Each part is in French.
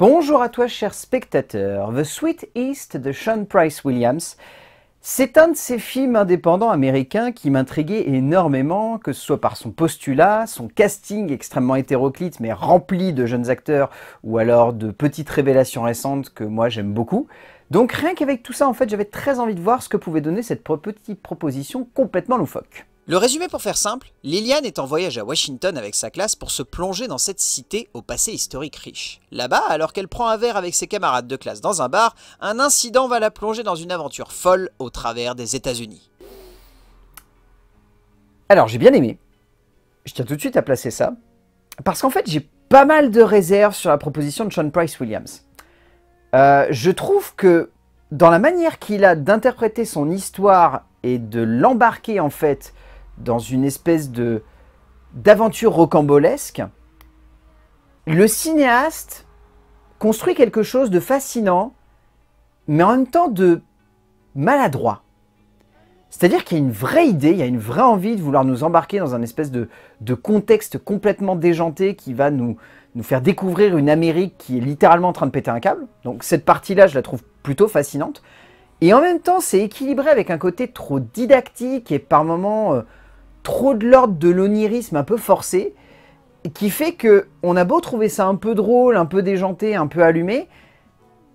Bonjour à toi, cher spectateur. The Sweet East de Sean Price Williams. C'est un de ces films indépendants américains qui m'intriguait énormément, que ce soit par son postulat, son casting extrêmement hétéroclite mais rempli de jeunes acteurs, ou alors de petites révélations récentes que moi j'aime beaucoup. Donc rien qu'avec tout ça, en fait, j'avais très envie de voir ce que pouvait donner cette petite proposition complètement loufoque. Le résumé pour faire simple, Liliane est en voyage à Washington avec sa classe pour se plonger dans cette cité au passé historique riche. Là-bas, alors qu'elle prend un verre avec ses camarades de classe dans un bar, un incident va la plonger dans une aventure folle au travers des États-Unis. Alors j'ai bien aimé. Je tiens tout de suite à placer ça. Parce qu'en fait, j'ai pas mal de réserves sur la proposition de Sean Price Williams. Euh, je trouve que dans la manière qu'il a d'interpréter son histoire et de l'embarquer en fait dans une espèce de d'aventure rocambolesque, le cinéaste construit quelque chose de fascinant, mais en même temps de maladroit. C'est-à-dire qu'il y a une vraie idée, il y a une vraie envie de vouloir nous embarquer dans un espèce de, contexte complètement déjanté qui va nous, nous faire découvrir une Amérique qui est littéralement en train de péter un câble. Donc cette partie-là, je la trouve plutôt fascinante. Et en même temps, c'est équilibré avec un côté trop didactique et par moments... Euh, trop de l'ordre de l'onirisme un peu forcé, qui fait que on a beau trouver ça un peu drôle, un peu déjanté, un peu allumé,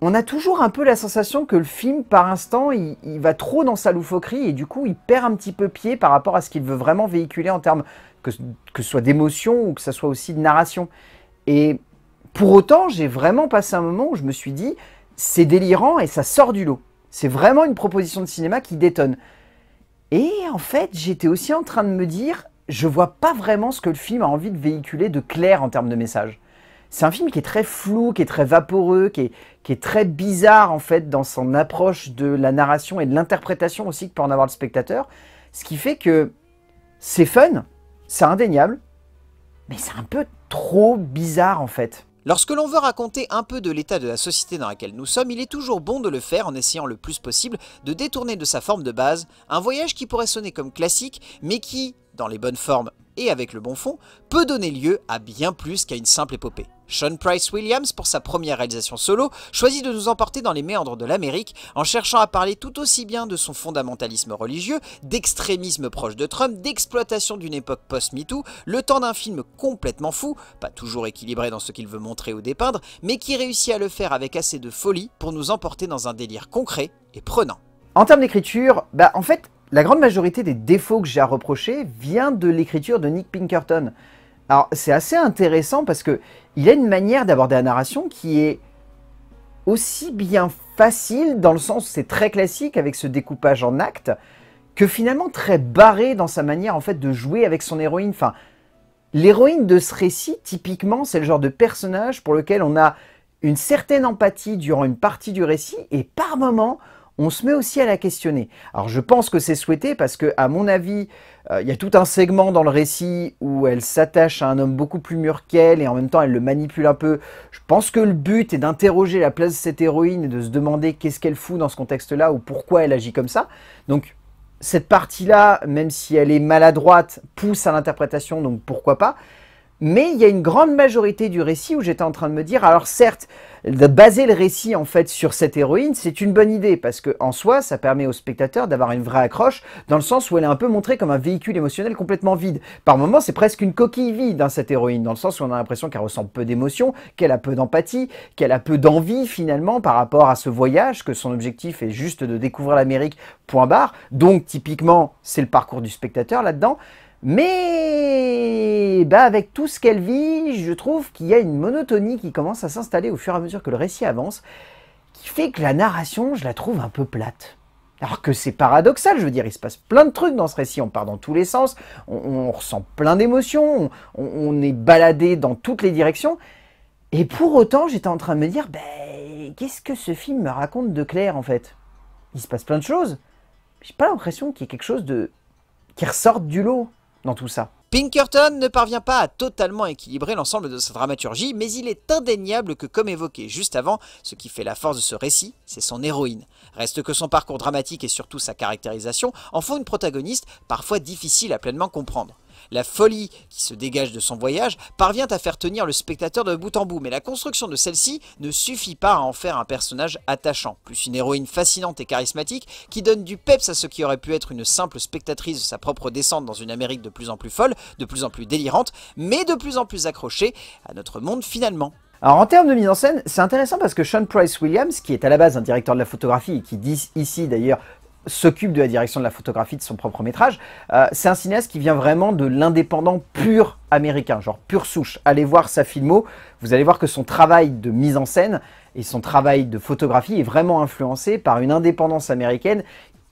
on a toujours un peu la sensation que le film, par instant, il, va trop dans sa loufoquerie et du coup, il perd un petit peu pied par rapport à ce qu'il veut vraiment véhiculer en termes que, ce soit d'émotion ou que ce soit aussi de narration. Et pour autant, j'ai vraiment passé un moment où je me suis dit, c'est délirant et ça sort du lot. C'est vraiment une proposition de cinéma qui détonne. Et en fait, j'étais aussi en train de me dire, je vois pas vraiment ce que le film a envie de véhiculer de clair en termes de message. C'est un film qui est très flou, qui est très vaporeux, qui est, qui est très bizarre en fait dans son approche de la narration et de l'interprétation aussi que peut en avoir le spectateur. Ce qui fait que c'est fun, c'est indéniable, mais c'est un peu trop bizarre en fait. Lorsque l'on veut raconter un peu de l'état de la société dans laquelle nous sommes, il est toujours bon de le faire en essayant le plus possible de détourner de sa forme de base un voyage qui pourrait sonner comme classique, mais qui, dans les bonnes formes et avec le bon fond, peut donner lieu à bien plus qu'à une simple épopée. Sean Price Williams, pour sa première réalisation solo, choisit de nous emporter dans les méandres de l'Amérique en cherchant à parler tout aussi bien de son fondamentalisme religieux, d'extrémisme proche de Trump, d'exploitation d'une époque post-MeToo, le temps d'un film complètement fou, pas toujours équilibré dans ce qu'il veut montrer ou dépeindre, mais qui réussit à le faire avec assez de folie pour nous emporter dans un délire concret et prenant. En termes d'écriture, bah en fait, la grande majorité des défauts que j'ai à reprocher vient de l'écriture de Nick Pinkerton. Alors c'est assez intéressant parce qu'il il a une manière d'aborder la narration qui est aussi bien facile dans le sens c'est très classique avec ce découpage en actes que finalement très barré dans sa manière en fait de jouer avec son héroïne. Enfin, l'héroïne de ce récit typiquement c'est le genre de personnage pour lequel on a une certaine empathie durant une partie du récit et par moments on se met aussi à la questionner. Alors je pense que c'est souhaité parce que, à mon avis, euh, il y a tout un segment dans le récit où elle s'attache à un homme beaucoup plus mûr qu'elle et en même temps elle le manipule un peu. Je pense que le but est d'interroger la place de cette héroïne et de se demander qu'est-ce qu'elle fout dans ce contexte-là ou pourquoi elle agit comme ça. Donc cette partie-là, même si elle est maladroite, pousse à l'interprétation, donc pourquoi pas. Mais il y a une grande majorité du récit où j'étais en train de me dire, alors certes, de baser le récit en fait sur cette héroïne, c'est une bonne idée parce que en soi, ça permet au spectateur d'avoir une vraie accroche dans le sens où elle est un peu montrée comme un véhicule émotionnel complètement vide. Par moments, c'est presque une coquille vide dans hein, cette héroïne dans le sens où on a l'impression qu'elle ressent peu d'émotions, qu'elle a peu d'empathie, qu'elle a peu d'envie finalement par rapport à ce voyage, que son objectif est juste de découvrir l'Amérique. Point barre. Donc typiquement, c'est le parcours du spectateur là-dedans. Mais bah avec tout ce qu'elle vit, je trouve qu'il y a une monotonie qui commence à s'installer au fur et à mesure que le récit avance, qui fait que la narration, je la trouve un peu plate. Alors que c'est paradoxal, je veux dire, il se passe plein de trucs dans ce récit, on part dans tous les sens, on, ressent plein d'émotions, on, est baladé dans toutes les directions. Et pour autant, j'étais en train de me dire, ben, qu'est-ce que ce film me raconte de Claire en fait Il se passe plein de choses. J'ai pas l'impression qu'il y ait quelque chose de qui ressorte du lot dans tout ça. Pinkerton ne parvient pas à totalement équilibrer l'ensemble de sa dramaturgie, mais il est indéniable que, comme évoqué juste avant, ce qui fait la force de ce récit, c'est son héroïne. Reste que son parcours dramatique et surtout sa caractérisation en font une protagoniste parfois difficile à pleinement comprendre. La folie qui se dégage de son voyage parvient à faire tenir le spectateur de bout en bout, mais la construction de celle-ci ne suffit pas à en faire un personnage attachant, plus une héroïne fascinante et charismatique qui donne du peps à ce qui aurait pu être une simple spectatrice de sa propre descente dans une Amérique de plus en plus folle, de plus en plus délirante, mais de plus en plus accrochée à notre monde finalement. Alors en termes de mise en scène, c'est intéressant parce que Sean Price Williams, qui est à la base un directeur de la photographie et qui dit ici d'ailleurs s'occupe de la direction de la photographie de son propre métrage. Euh, c'est un cinéaste qui vient vraiment de l'indépendant pur américain, genre pure souche. Allez voir sa filmo, vous allez voir que son travail de mise en scène et son travail de photographie est vraiment influencé par une indépendance américaine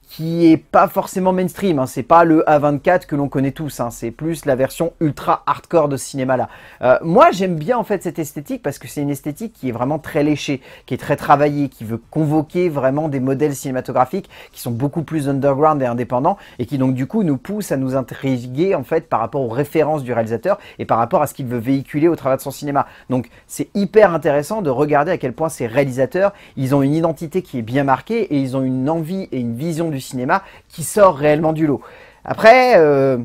qui est pas forcément mainstream. Hein. C'est pas le A24 que l'on connaît tous. Hein. C'est plus la version ultra hardcore de ce cinéma là. Euh, moi, j'aime bien en fait cette esthétique parce que c'est une esthétique qui est vraiment très léchée, qui est très travaillée, qui veut convoquer vraiment des modèles cinématographiques qui sont beaucoup plus underground et indépendants et qui donc du coup nous pousse à nous intriguer en fait par rapport aux références du réalisateur et par rapport à ce qu'il veut véhiculer au travers de son cinéma. Donc c'est hyper intéressant de regarder à quel point ces réalisateurs, ils ont une identité qui est bien marquée et ils ont une envie et une vision du cinéma qui sort réellement du lot. Après, euh,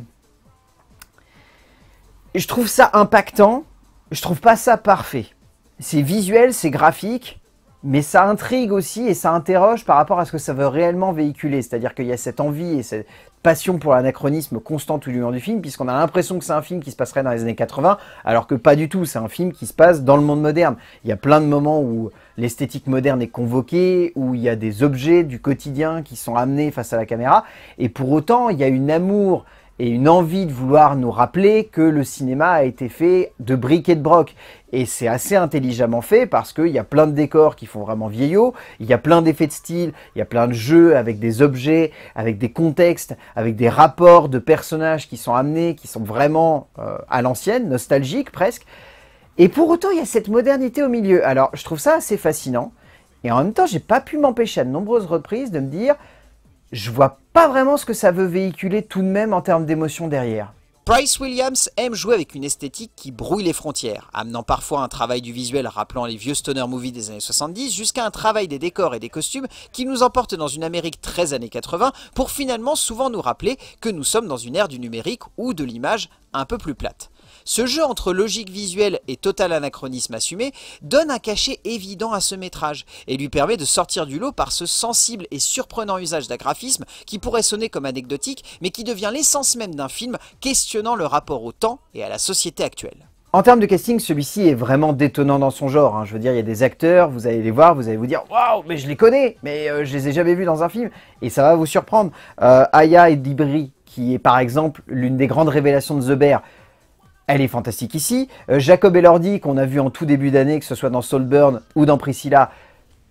je trouve ça impactant, je trouve pas ça parfait. C'est visuel, c'est graphique, mais ça intrigue aussi et ça interroge par rapport à ce que ça veut réellement véhiculer. C'est-à-dire qu'il y a cette envie et cette passion pour l'anachronisme constant tout du long du film, puisqu'on a l'impression que c'est un film qui se passerait dans les années 80, alors que pas du tout, c'est un film qui se passe dans le monde moderne. Il y a plein de moments où l'esthétique moderne est convoquée, où il y a des objets du quotidien qui sont amenés face à la caméra. Et pour autant, il y a une amour et une envie de vouloir nous rappeler que le cinéma a été fait de briques et de broc. Et c'est assez intelligemment fait parce qu'il y a plein de décors qui font vraiment vieillot, il y a plein d'effets de style, il y a plein de jeux avec des objets, avec des contextes, avec des rapports de personnages qui sont amenés, qui sont vraiment euh, à l'ancienne, nostalgiques presque. Et pour autant, il y a cette modernité au milieu. Alors, je trouve ça assez fascinant. Et en même temps, j'ai pas pu m'empêcher à de nombreuses reprises de me dire, je vois pas vraiment ce que ça veut véhiculer tout de même en termes d'émotion derrière. Price Williams aime jouer avec une esthétique qui brouille les frontières, amenant parfois un travail du visuel rappelant les vieux stoner movies des années 70 jusqu'à un travail des décors et des costumes qui nous emporte dans une Amérique très années 80 pour finalement souvent nous rappeler que nous sommes dans une ère du numérique ou de l'image un peu plus plate. Ce jeu entre logique visuelle et total anachronisme assumé donne un cachet évident à ce métrage et lui permet de sortir du lot par ce sensible et surprenant usage d'agraphisme qui pourrait sonner comme anecdotique mais qui devient l'essence même d'un film questionnant le rapport au temps et à la société actuelle. En termes de casting, celui-ci est vraiment détonnant dans son genre. Hein. Je veux dire, il y a des acteurs, vous allez les voir, vous allez vous dire Waouh, mais je les connais, mais euh, je les ai jamais vus dans un film. Et ça va vous surprendre. Euh, Aya et Dibri, qui est par exemple l'une des grandes révélations de The Bear, elle est fantastique ici. Euh, Jacob Elordi, qu'on a vu en tout début d'année, que ce soit dans Soulburn ou dans Priscilla,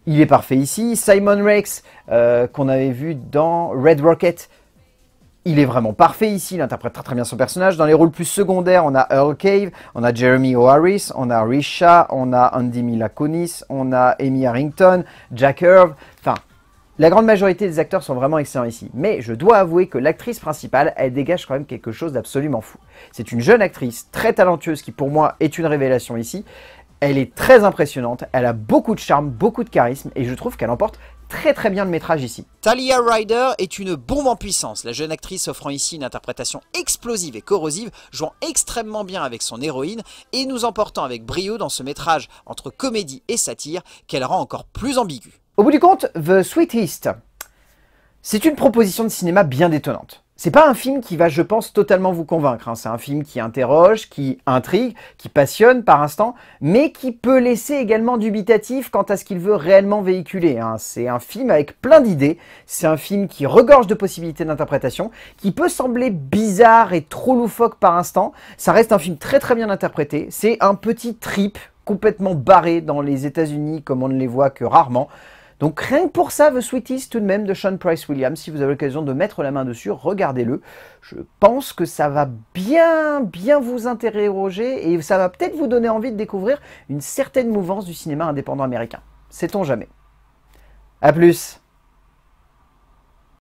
il est parfait ici. Simon Rex, euh, qu'on avait vu dans Red Rocket, il est vraiment parfait ici, il interprète très bien son personnage. Dans les rôles plus secondaires, on a Earl Cave, on a Jeremy O'Harris, on a Risha, on a Andy Milakonis, on a Amy Harrington, Jack Herve. Enfin, la grande majorité des acteurs sont vraiment excellents ici, mais je dois avouer que l'actrice principale, elle dégage quand même quelque chose d'absolument fou. C'est une jeune actrice très talentueuse qui pour moi est une révélation ici. Elle est très impressionnante, elle a beaucoup de charme, beaucoup de charisme et je trouve qu'elle emporte très très bien le métrage ici. Talia Ryder est une bombe en puissance, la jeune actrice offrant ici une interprétation explosive et corrosive, jouant extrêmement bien avec son héroïne et nous emportant avec brio dans ce métrage entre comédie et satire qu'elle rend encore plus ambiguë. Au bout du compte, The Sweetest, c'est une proposition de cinéma bien détonnante. C'est pas un film qui va, je pense, totalement vous convaincre. Hein. C'est un film qui interroge, qui intrigue, qui passionne par instant, mais qui peut laisser également dubitatif quant à ce qu'il veut réellement véhiculer. Hein. C'est un film avec plein d'idées, c'est un film qui regorge de possibilités d'interprétation, qui peut sembler bizarre et trop loufoque par instant. Ça reste un film très très bien interprété. C'est un petit trip complètement barré dans les États-Unis comme on ne les voit que rarement. Donc rien que pour ça, The Sweeties tout de même de Sean Price Williams, si vous avez l'occasion de mettre la main dessus, regardez-le. Je pense que ça va bien, bien vous interroger et ça va peut-être vous donner envie de découvrir une certaine mouvance du cinéma indépendant américain. Sait-on jamais A plus